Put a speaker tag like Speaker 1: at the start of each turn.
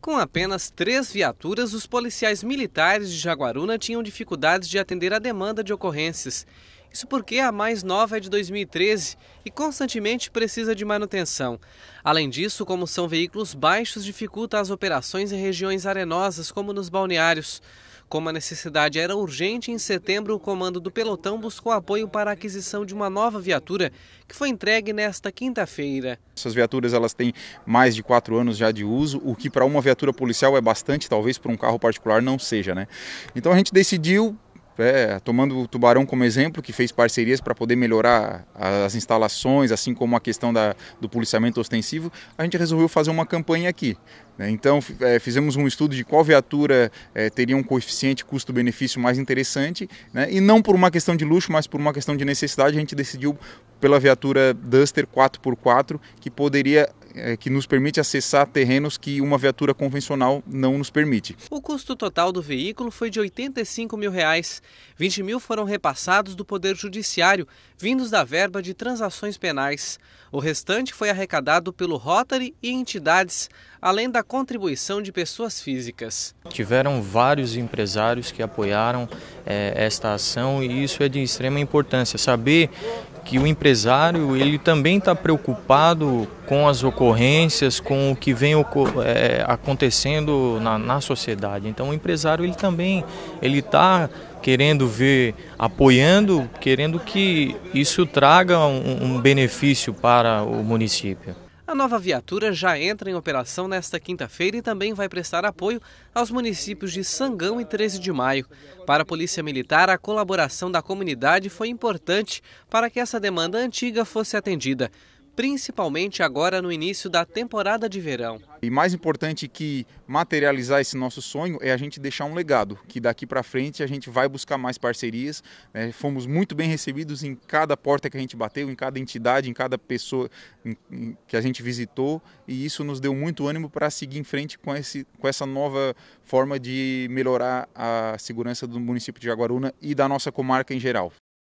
Speaker 1: Com apenas três viaturas, os policiais militares de Jaguaruna tinham dificuldades de atender a demanda de ocorrências. Isso porque a mais nova é de 2013 e constantemente precisa de manutenção. Além disso, como são veículos baixos, dificulta as operações em regiões arenosas, como nos balneários. Como a necessidade era urgente, em setembro o comando do pelotão buscou apoio para a aquisição de uma nova viatura, que foi entregue nesta quinta-feira.
Speaker 2: Essas viaturas elas têm mais de quatro anos já de uso, o que para uma viatura policial é bastante, talvez para um carro particular não seja, né? Então a gente decidiu é, tomando o Tubarão como exemplo, que fez parcerias para poder melhorar as instalações, assim como a questão da, do policiamento ostensivo, a gente resolveu fazer uma campanha aqui. Né? Então, é, fizemos um estudo de qual viatura é, teria um coeficiente custo-benefício mais interessante, né? e não por uma questão de luxo, mas por uma questão de necessidade, a gente decidiu pela viatura Duster 4x4, que poderia é, que nos permite acessar terrenos que uma viatura convencional não nos permite.
Speaker 1: O custo total do veículo foi de 85 mil reais. 20 mil foram repassados do Poder Judiciário, vindos da verba de transações penais. O restante foi arrecadado pelo Rotary e entidades, além da contribuição de pessoas físicas.
Speaker 3: Tiveram vários empresários que apoiaram é, esta ação e isso é de extrema importância. Saber que o empresário ele também está preocupado com as ocorrências, com o que vem é, acontecendo na, na sociedade. Então o empresário ele também ele está querendo ver, apoiando, querendo que isso traga um, um benefício para o município.
Speaker 1: A nova viatura já entra em operação nesta quinta-feira e também vai prestar apoio aos municípios de Sangão e 13 de Maio. Para a Polícia Militar, a colaboração da comunidade foi importante para que essa demanda antiga fosse
Speaker 2: atendida principalmente agora no início da temporada de verão. E mais importante que materializar esse nosso sonho é a gente deixar um legado, que daqui para frente a gente vai buscar mais parcerias. Né? Fomos muito bem recebidos em cada porta que a gente bateu, em cada entidade, em cada pessoa que a gente visitou, e isso nos deu muito ânimo para seguir em frente com, esse, com essa nova forma de melhorar a segurança do município de Jaguaruna e da nossa comarca em geral.